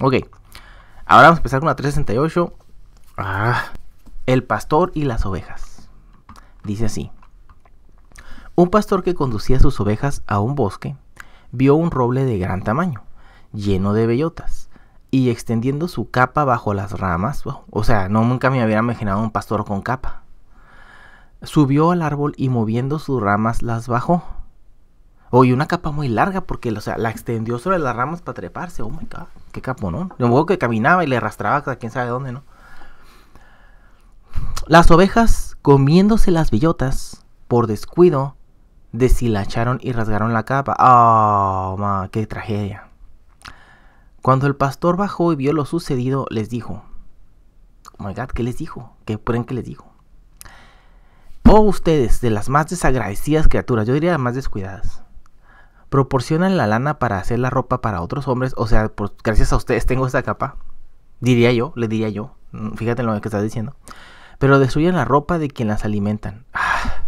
Ok, ahora vamos a empezar con la 368. Ah, el pastor y las ovejas. Dice así. Un pastor que conducía sus ovejas a un bosque vio un roble de gran tamaño, lleno de bellotas, y extendiendo su capa bajo las ramas, o sea, no nunca me había imaginado un pastor con capa. Subió al árbol y moviendo sus ramas las bajó y una capa muy larga porque sea, la extendió sobre las ramas para treparse. Oh my god, qué capo, ¿no? que caminaba y le arrastraba a quién sabe dónde, ¿no? Las ovejas, comiéndose las bellotas, por descuido, deshilacharon y rasgaron la capa. ¡Oh, ma, qué tragedia! Cuando el pastor bajó y vio lo sucedido, les dijo: Oh my god, ¿qué les dijo? ¿Qué pueden que les dijo? Oh, ustedes, de las más desagradecidas criaturas, yo diría las más descuidadas proporcionan la lana para hacer la ropa para otros hombres, o sea, por, gracias a ustedes tengo esta capa, diría yo, le diría yo, mm, fíjate en lo que estás diciendo, pero destruyen la ropa de quien las alimentan. Ah,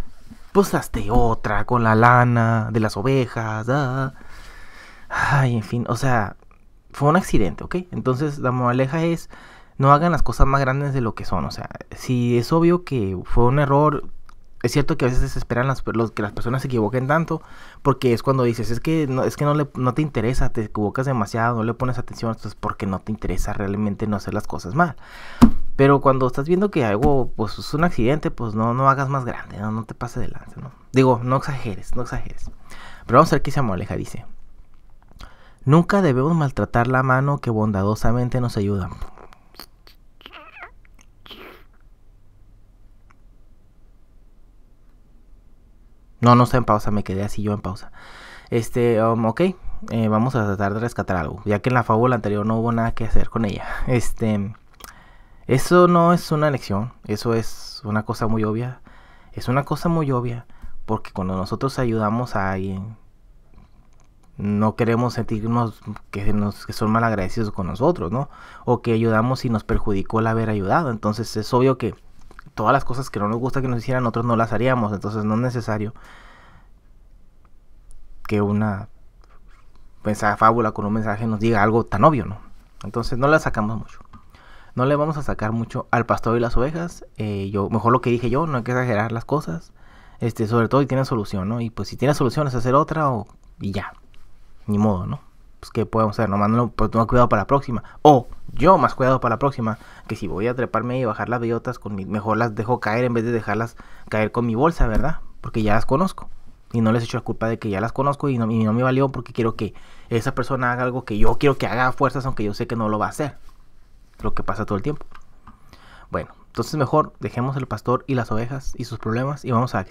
pues otra con la lana de las ovejas. Ay, en fin, o sea, fue un accidente, ¿ok? Entonces la moraleja es, no hagan las cosas más grandes de lo que son, o sea, si es obvio que fue un error, es cierto que a veces esperan las, los, que las personas se equivoquen tanto, porque es cuando dices, es que no, es que no, no te interesa, te equivocas demasiado, no le pones atención, entonces porque no te interesa realmente no hacer las cosas mal. Pero cuando estás viendo que algo, pues es un accidente, pues no, no hagas más grande, no, te pase de lanza, ¿no? Digo, no exageres, no exageres. Pero vamos a ver qué se amoleja, dice. Nunca debemos maltratar la mano que bondadosamente nos ayuda. No, no está en pausa, me quedé así yo en pausa. Este, um, ok, eh, vamos a tratar de rescatar algo, ya que en la fábula anterior no hubo nada que hacer con ella. Este, eso no es una lección, eso es una cosa muy obvia. Es una cosa muy obvia, porque cuando nosotros ayudamos a alguien, no queremos sentirnos que, nos, que son malagradecidos con nosotros, ¿no? O que ayudamos y nos perjudicó el haber ayudado. Entonces es obvio que todas las cosas que no nos gusta que nos hicieran, nosotros no las haríamos. Entonces no es necesario que una mensaje, fábula con un mensaje nos diga algo tan obvio, ¿no? Entonces no la sacamos mucho. No le vamos a sacar mucho al pastor y las ovejas. Eh, yo, mejor lo que dije yo, no hay que exagerar las cosas. Este, sobre todo y tiene solución, ¿no? Y pues si tiene solución es hacer otra o, y ya. Ni modo, ¿no? Pues, que podemos hacer? No mando pues, no cuidado para la próxima. O yo más cuidado para la próxima, que si voy a treparme y bajar las bellotas, con mi, mejor las dejo caer en vez de dejarlas caer con mi bolsa, ¿verdad? Porque ya las conozco. Y no les echo la culpa de que ya las conozco y no, y no me valió porque quiero que esa persona haga algo que yo quiero que haga fuerzas, aunque yo sé que no lo va a hacer. Lo que pasa todo el tiempo. Bueno, entonces mejor dejemos el pastor y las ovejas y sus problemas y vamos a